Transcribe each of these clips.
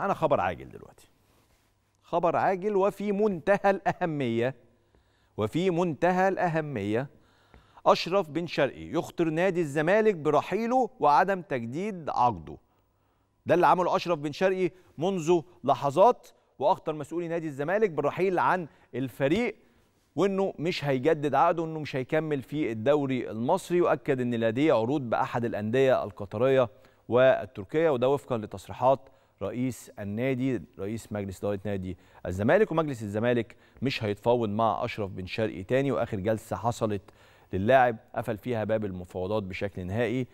معانا خبر عاجل دلوقتي خبر عاجل وفي منتهى الأهمية وفي منتهى الأهمية أشرف بن شرقي يخطر نادي الزمالك برحيله وعدم تجديد عقده ده اللي عمله أشرف بن شرقي منذ لحظات وأخطر مسؤولي نادي الزمالك بالرحيل عن الفريق وانه مش هيجدد عقده وأنه مش هيكمل في الدوري المصري واكد ان لديه عروض باحد الانديه القطريه والتركيه وده وفقا لتصريحات رئيس النادي رئيس مجلس اداره نادي الزمالك ومجلس الزمالك مش هيتفاوض مع اشرف بن شرقي تاني واخر جلسه حصلت للاعب قفل فيها باب المفاوضات بشكل نهائي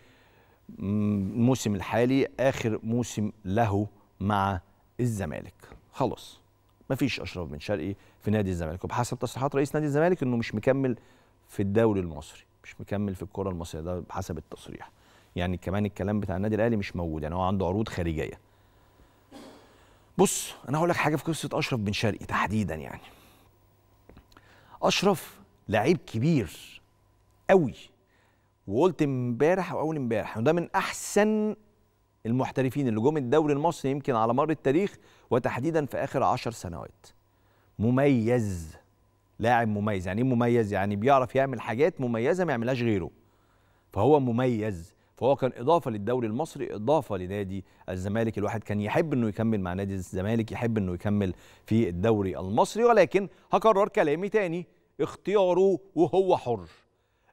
الموسم الحالي اخر موسم له مع الزمالك خلاص مفيش اشرف بن شرقي في نادي الزمالك وبحسب تصريحات رئيس نادي الزمالك انه مش مكمل في الدوري المصري مش مكمل في الكره المصريه ده بحسب التصريح يعني كمان الكلام بتاع النادي الاهلي مش موجود يعني هو عنده عروض خارجيه بص انا هقول لك حاجه في قصه اشرف بن شرقي تحديدا يعني اشرف لعيب كبير قوي وقلت امبارح او اول امبارح ده من احسن المحترفين اللي جم الدوري المصري يمكن على مر التاريخ وتحديدا في اخر عشر سنوات مميز لاعب مميز يعني ايه مميز يعني بيعرف يعمل حاجات مميزه ما يعملهاش غيره فهو مميز فهو كان اضافه للدوري المصري اضافه لنادي الزمالك الواحد كان يحب انه يكمل مع نادي الزمالك يحب انه يكمل في الدوري المصري ولكن هكرر كلامي تاني اختياره وهو حر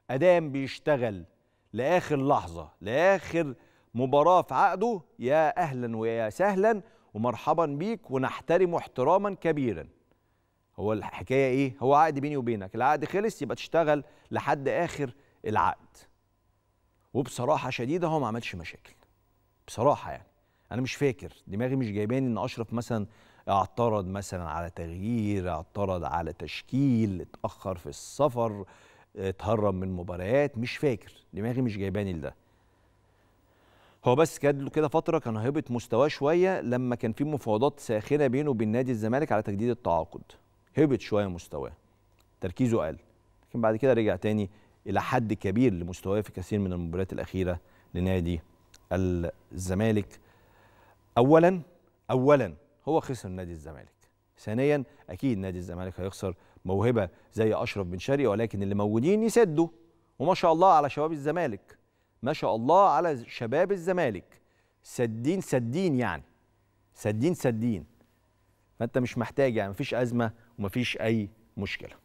ادام بيشتغل لاخر لحظه لاخر مباراه في عقده يا اهلا ويا سهلا ومرحبا بيك ونحترمه احتراما كبيرا هو الحكايه ايه هو عقد بيني وبينك العقد خلص يبقى تشتغل لحد اخر العقد وبصراحه شديده هو ما عملش مشاكل بصراحه يعني انا مش فاكر دماغي مش جايباني ان اشرف مثلا اعترض مثلا على تغيير اعترض على تشكيل اتاخر في السفر اتهرب من مباريات مش فاكر دماغي مش جايباني لده هو بس كان له كده فتره كان هبط مستواه شويه لما كان في مفاوضات ساخنه بينه وبين نادي الزمالك على تجديد التعاقد هبط شويه مستواه تركيزه قل لكن بعد كده رجع تاني الى حد كبير لمستواه في كثير من المباريات الاخيره لنادي الزمالك اولا اولا هو خسر نادي الزمالك ثانيا اكيد نادي الزمالك هيخسر موهبه زي اشرف بن شرقي ولكن اللي موجودين يسدوا وما شاء الله على شباب الزمالك ما شاء الله على شباب الزمالك سدين سدين يعني سدين سدين فانت مش محتاج يعني مفيش ازمه ومفيش اي مشكله